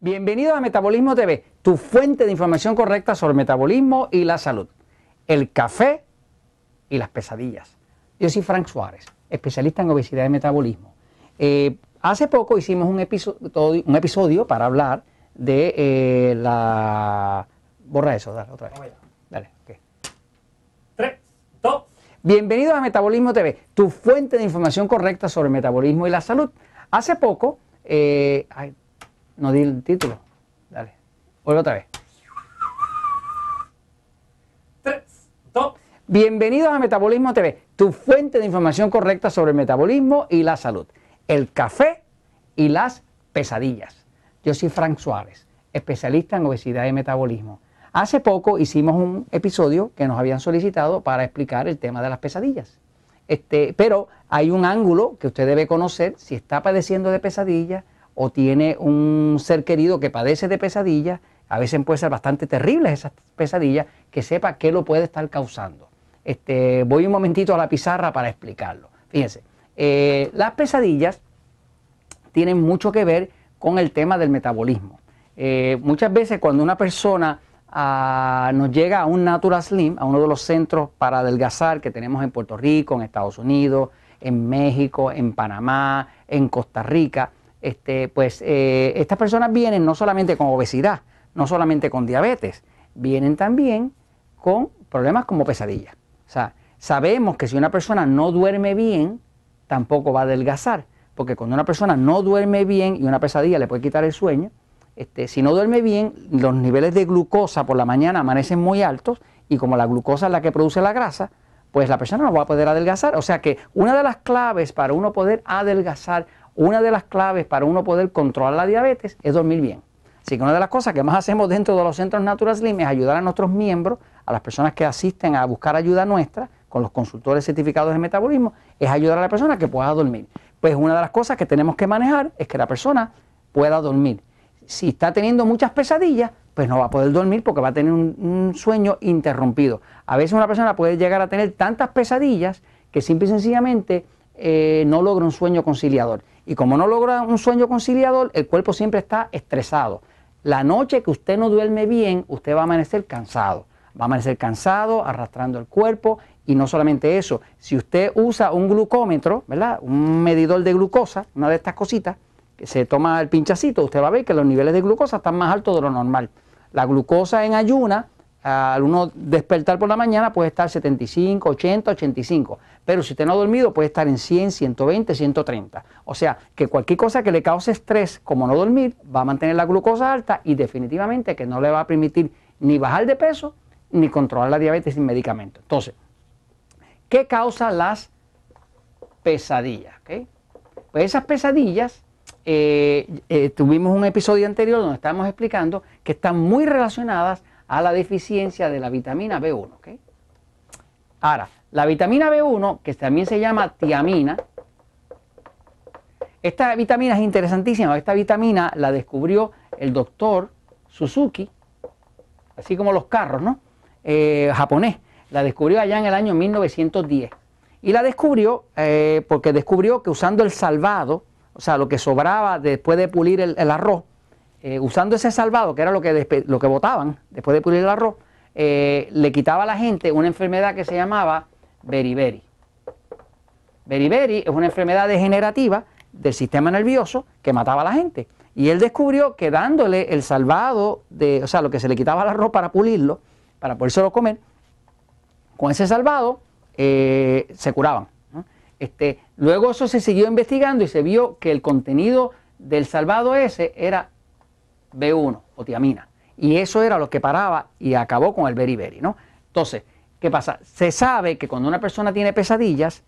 Bienvenido a Metabolismo TV, tu fuente de información correcta sobre metabolismo y la salud, el café y las pesadillas. Yo soy Frank Suárez, especialista en obesidad y metabolismo. Eh, hace poco hicimos un episodio, para hablar de eh, la... Borra eso, dale, otra vez. Dale, ok. Tres, dos. Bienvenidos a Metabolismo TV, tu fuente de información correcta sobre el metabolismo y la salud. Hace poco... Eh... No di el título. Dale. Vuelve otra vez. Bienvenidos a Metabolismo TV, tu fuente de información correcta sobre el metabolismo y la salud, el café y las pesadillas. Yo soy Frank Suárez, especialista en obesidad y metabolismo. Hace poco hicimos un episodio que nos habían solicitado para explicar el tema de las pesadillas. Este, pero hay un ángulo que usted debe conocer si está padeciendo de pesadillas, o tiene un ser querido que padece de pesadillas, a veces pueden ser bastante terribles esas pesadillas, que sepa qué lo puede estar causando. Este, voy un momentito a la pizarra para explicarlo. Fíjense, eh, las pesadillas tienen mucho que ver con el tema del metabolismo. Eh, muchas veces cuando una persona ah, nos llega a un Natural Slim, a uno de los centros para adelgazar que tenemos en Puerto Rico, en Estados Unidos, en México, en Panamá, en Costa Rica, este, pues eh, estas personas vienen no solamente con obesidad, no solamente con diabetes, vienen también con problemas como pesadillas. O sea, sabemos que si una persona no duerme bien, tampoco va a adelgazar, porque cuando una persona no duerme bien y una pesadilla le puede quitar el sueño, este, si no duerme bien, los niveles de glucosa por la mañana amanecen muy altos y como la glucosa es la que produce la grasa, pues la persona no va a poder adelgazar. O sea que una de las claves para uno poder adelgazar una de las claves para uno poder controlar la diabetes es dormir bien. Así que una de las cosas que más hacemos dentro de los centros Natural Slim es ayudar a nuestros miembros, a las personas que asisten a buscar ayuda nuestra, con los consultores certificados de metabolismo, es ayudar a la persona que pueda dormir. Pues una de las cosas que tenemos que manejar es que la persona pueda dormir. Si está teniendo muchas pesadillas, pues no va a poder dormir porque va a tener un, sueño interrumpido. A veces una persona puede llegar a tener tantas pesadillas que simple y sencillamente eh, no logra un sueño conciliador. Y como no logra un sueño conciliador, el cuerpo siempre está estresado. La noche que usted no duerme bien, usted va a amanecer cansado. Va a amanecer cansado, arrastrando el cuerpo. Y no solamente eso, si usted usa un glucómetro, ¿verdad? Un medidor de glucosa, una de estas cositas, que se toma el pinchacito, usted va a ver que los niveles de glucosa están más altos de lo normal. La glucosa en ayuna al uno despertar por la mañana puede estar 75, 80, 85. Pero si usted no ha dormido puede estar en 100, 120, 130. O sea, que cualquier cosa que le cause estrés, como no dormir, va a mantener la glucosa alta y definitivamente que no le va a permitir ni bajar de peso ni controlar la diabetes sin medicamento. Entonces, ¿qué causa las pesadillas? Pues esas pesadillas eh, eh, tuvimos un episodio anterior donde estábamos explicando que están muy relacionadas a la deficiencia de la vitamina B1. Ahora, la vitamina B1, que también se llama tiamina, esta vitamina es interesantísima. Esta vitamina la descubrió el doctor Suzuki, así como los carros, ¿no? Eh, japonés. La descubrió allá en el año 1910. Y la descubrió eh, porque descubrió que usando el salvado, o sea, lo que sobraba después de pulir el arroz, eh, usando ese salvado, que era lo que, lo que botaban después de pulir el arroz, eh, le quitaba a la gente una enfermedad que se llamaba beriberi. Beriberi es una enfermedad degenerativa del sistema nervioso que mataba a la gente. Y él descubrió que dándole el salvado, de, o sea, lo que se le quitaba al arroz para pulirlo, para podérselo comer, con ese salvado eh, se curaban. Este, luego eso se siguió investigando y se vio que el contenido del salvado ese era B1 o tiamina. Y eso era lo que paraba y acabó con el beriberi, ¿no? Entonces, ¿qué pasa? Se sabe que cuando una persona tiene pesadillas,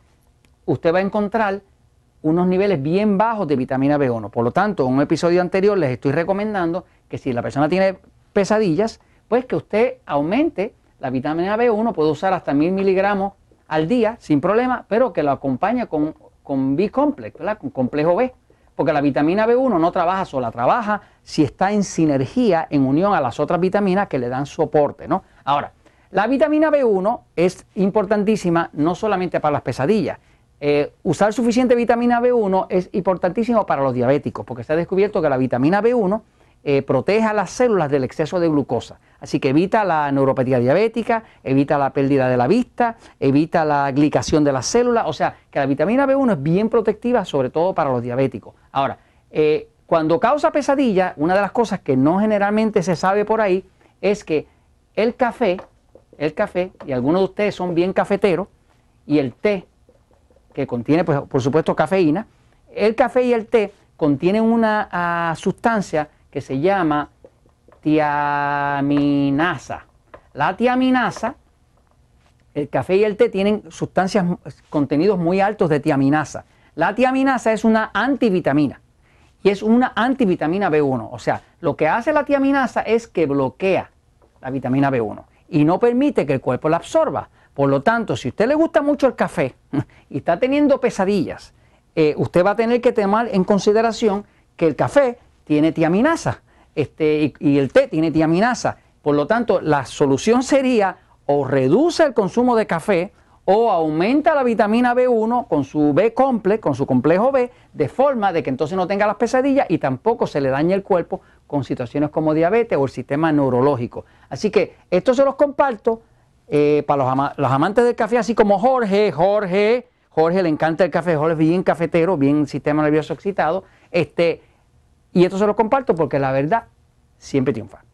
usted va a encontrar unos niveles bien bajos de vitamina B1. Por lo tanto, en un episodio anterior les estoy recomendando que si la persona tiene pesadillas, pues que usted aumente la vitamina B1, puede usar hasta 1000 miligramos al día sin problema, pero que lo acompañe con, con B-complex, Con complejo B. Porque la vitamina B1 no trabaja sola, trabaja si está en sinergia, en unión a las otras vitaminas que le dan soporte, ¿no? Ahora, la vitamina B1 es importantísima no solamente para las pesadillas. Eh, usar suficiente vitamina B1 es importantísimo para los diabéticos, porque se ha descubierto que la vitamina B1 eh, proteja las células del exceso de glucosa. Así que evita la neuropatía diabética, evita la pérdida de la vista, evita la glicación de las células. O sea, que la vitamina B1 es bien protectiva, sobre todo para los diabéticos. Ahora, eh, cuando causa pesadilla, una de las cosas que no generalmente se sabe por ahí es que el café, el café, y algunos de ustedes son bien cafeteros, y el té, que contiene, pues, por supuesto, cafeína, el café y el té contienen una ah, sustancia que se llama tiaminasa. La tiaminasa, el café y el té tienen sustancias, contenidos muy altos de tiaminasa. La tiaminasa es una antivitamina y es una antivitamina B1. O sea, lo que hace la tiaminasa es que bloquea la vitamina B1 y no permite que el cuerpo la absorba. Por lo tanto, si a usted le gusta mucho el café y está teniendo pesadillas, eh, usted va a tener que tomar en consideración que el café tiene tiaminasa este, y, el té tiene tiaminasa. Por lo tanto, la solución sería o reduce el consumo de café o aumenta la vitamina B1 con su B complex, con su complejo B, de forma de que entonces no tenga las pesadillas y tampoco se le dañe el cuerpo con situaciones como diabetes o el sistema neurológico. Así que esto se los comparto eh, para los, amantes del café, así como Jorge, Jorge, Jorge le encanta el café, Jorge es bien cafetero, bien sistema nervioso excitado. Este, y esto se lo comparto porque la verdad siempre triunfa.